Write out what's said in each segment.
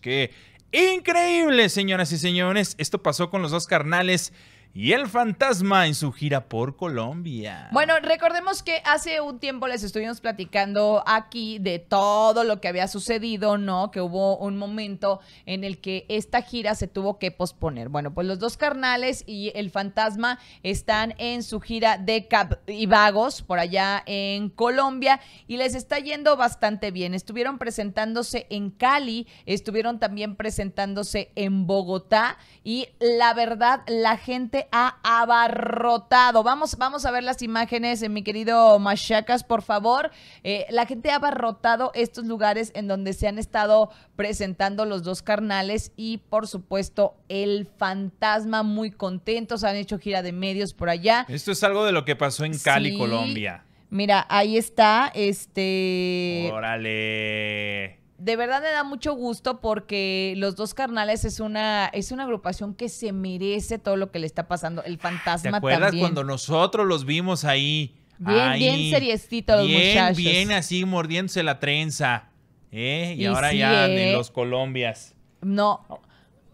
que increíble, señoras y señores. Esto pasó con los dos carnales y el fantasma en su gira por Colombia. Bueno, recordemos que hace un tiempo les estuvimos platicando aquí de todo lo que había sucedido, ¿no? Que hubo un momento en el que esta gira se tuvo que posponer. Bueno, pues los dos carnales y el fantasma están en su gira de Cap y Vagos por allá en Colombia y les está yendo bastante bien. Estuvieron presentándose en Cali, estuvieron también presentándose en Bogotá y la verdad la gente ha abarrotado. Vamos, vamos a ver las imágenes, en eh, mi querido Machacas, por favor. Eh, la gente ha abarrotado estos lugares en donde se han estado presentando los dos carnales y, por supuesto, el fantasma muy contentos. Han hecho gira de medios por allá. Esto es algo de lo que pasó en Cali, Colombia. Mira, ahí está, este... Órale de verdad me da mucho gusto porque Los Dos Carnales es una, es una agrupación que se merece todo lo que le está pasando. El fantasma también. ¿Te acuerdas cuando nosotros los vimos ahí? Bien, ahí, bien seriecito los muchachos. Bien, así mordiéndose la trenza. ¿eh? Y, ahora ya en eh. los Colombias. No. Aquí estamos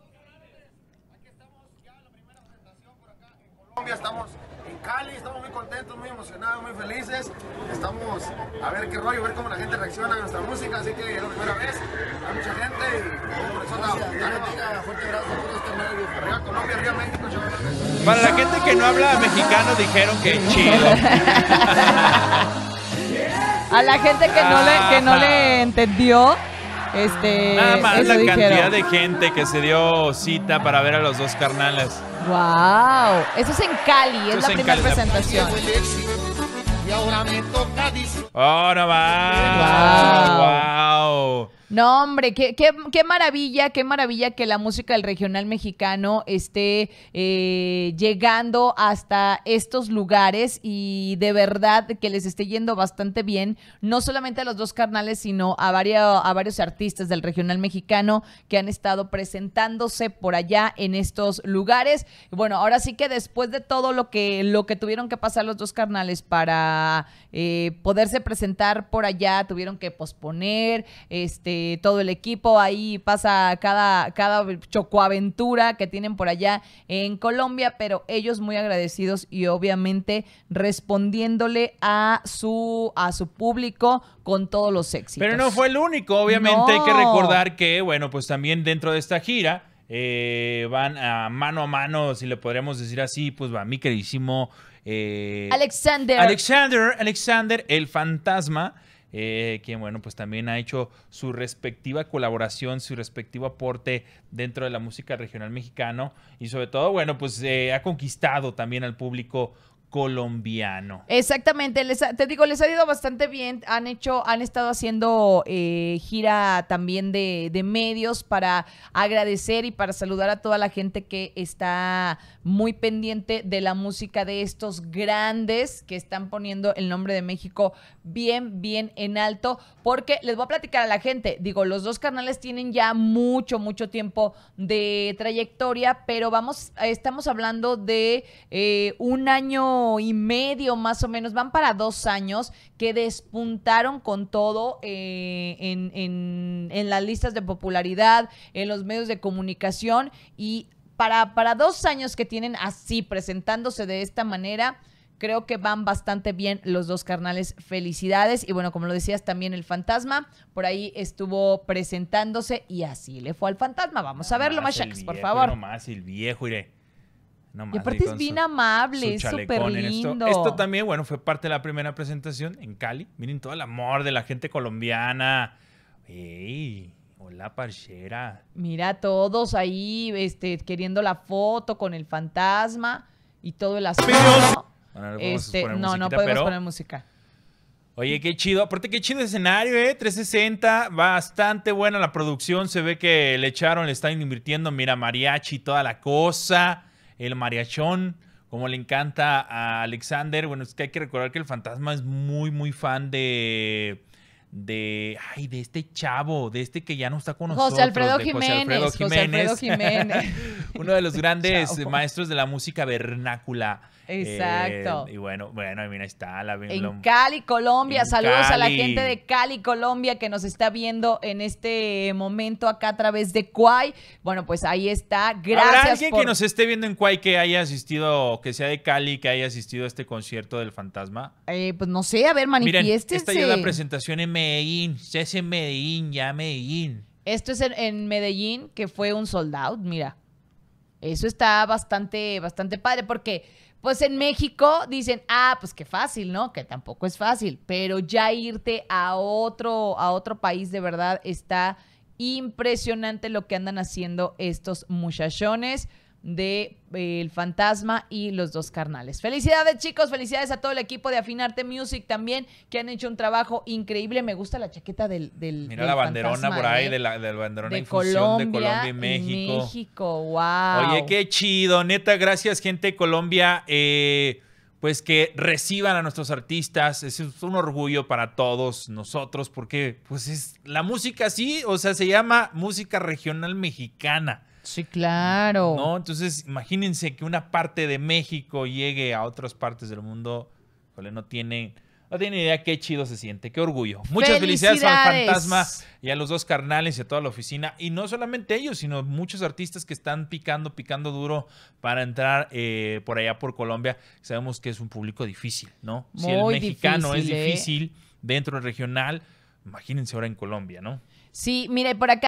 ya la primera presentación por acá en Colombia. Estamos en Cali contentos, muy emocionados, muy felices. Estamos a ver qué rollo, a ver cómo la gente reacciona a nuestra música, así que es la primera vez. Hay mucha gente y Fuerte abrazo a todos Para la gente que no habla mexicano dijeron que chido. a la gente que no le, que no le entendió, este, Nada más la cantidad de gente que se dio cita para ver a los dos carnales. ¡Wow! Eso es en Cali, es, la primera presentación. ahora me ¡Oh, no va! ¡Wow! wow no, hombre, qué, qué, qué maravilla, qué maravilla que la música del regional mexicano esté eh, llegando hasta estos lugares y de verdad que les esté yendo bastante bien, no solamente a los dos carnales, sino a, varios, a varios artistas del regional mexicano que han estado presentándose por allá en estos lugares. Bueno, ahora sí que después de todo lo que, lo que tuvieron que pasar los dos carnales para eh, poderse presentar por allá, tuvieron que posponer, este eh, todo el equipo. Ahí pasa cada, cada chocoaventura que tienen por allá en Colombia, pero ellos muy agradecidos y obviamente respondiéndole a su, a su público con todos los éxitos. Pero no fue el único, obviamente hay que recordar que, bueno, pues también dentro de esta gira... Eh, van a mano a mano, si le podríamos decir así, pues va mi queridísimo eh, Alexander. Alexander, Alexander, el fantasma eh, quien bueno, pues también ha hecho su respectiva colaboración, su respectivo aporte dentro de la música regional mexicano y sobre todo, bueno, pues eh, ha conquistado también al público colombiano. Exactamente, les te digo, les ha ido bastante bien, han hecho, han estado haciendo eh, gira también de, medios para agradecer y para saludar a toda la gente que está muy pendiente de la música de estos grandes que están poniendo el nombre de México bien, bien en alto, porque les voy a platicar a la gente, digo, los dos canales tienen ya mucho, mucho tiempo de trayectoria, pero vamos, estamos hablando de eh, un año y medio más o menos, van para dos años, que despuntaron con todo eh, en, en, en las listas de popularidad, en los medios de comunicación y para, para, dos años que tienen así, presentándose de esta manera, creo que van bastante bien los dos carnales. Felicidades. Y bueno, como lo decías, también el fantasma por ahí estuvo presentándose y así le fue al fantasma. Vamos a verlo, más, por favor. más, el viejo, iré y aparte es bien amable, es súper lindo. Esto. también, bueno, fue parte de la primera presentación en Cali. Miren todo el amor de la gente colombiana. ¡Ey! Hola, parchera. Mira, todos ahí este, queriendo la foto con el fantasma y todo el asunto. Bueno, este, no, no podemos poner música. Oye, qué chido. Aparte, qué chido escenario, ¿eh? 360. Bastante buena la producción. Se ve que le echaron, le están invirtiendo. Mira, mariachi, y toda la cosa el mariachón, como le encanta a Alexander. Bueno, es que hay que recordar que el fantasma es muy, muy fan de. De, ay, de este chavo, de este que ya no está con nosotros. José Alfredo Jiménez. Jiménez. José Alfredo Jiménez. Uno de los grandes maestros de la música vernácula. Exacto. Eh, y bueno, bueno, ahí está la En Cali, Colombia. Saludos a la gente de Cali, Colombia, que nos está viendo en este momento acá a través de Quay. Bueno, pues ahí está. Gracias. ¿Habrá alguien que nos esté viendo en Quay que haya asistido, que sea de Cali, que haya asistido a este concierto del fantasma? Eh, pues no sé, a ver, Miren, esta ya es la presentación en Medellín. Ya es en Medellín, ya Medellín. Esto es en, Medellín, que fue un soldado. mira. Eso está bastante, bastante padre porque pues en México dicen, ah, pues qué fácil, ¿no? Que tampoco es fácil, pero ya irte a otro, a otro país de verdad está impresionante lo que andan haciendo estos muchachones de eh, El Fantasma y Los Dos Carnales. Felicidades chicos, felicidades a todo el equipo de Afinarte Music también, que han hecho un trabajo increíble. Me gusta la chaqueta del... Mira la banderona por ahí, ¿eh? de, la, banderona de Colombia, de Colombia y México. wow. Oye, qué chido, neta, gracias gente de Colombia. Eh, pues que reciban a nuestros artistas, es un orgullo para todos nosotros, porque pues es la música así o sea, se llama música regional mexicana Sí, claro. ¿No? Entonces, imagínense que una parte de México llegue a otras partes del mundo. no tienen. No idea qué chido se siente, qué orgullo. Muchas felicidades, al fantasma y a los dos carnales y a toda la oficina. Y no solamente ellos, sino muchos artistas que están picando, picando duro para entrar eh, por allá por Colombia. Sabemos que es un público difícil, ¿no? si el mexicano es ¿eh? difícil dentro del regional, imagínense ahora en Colombia, ¿no? Sí, mire, por acá.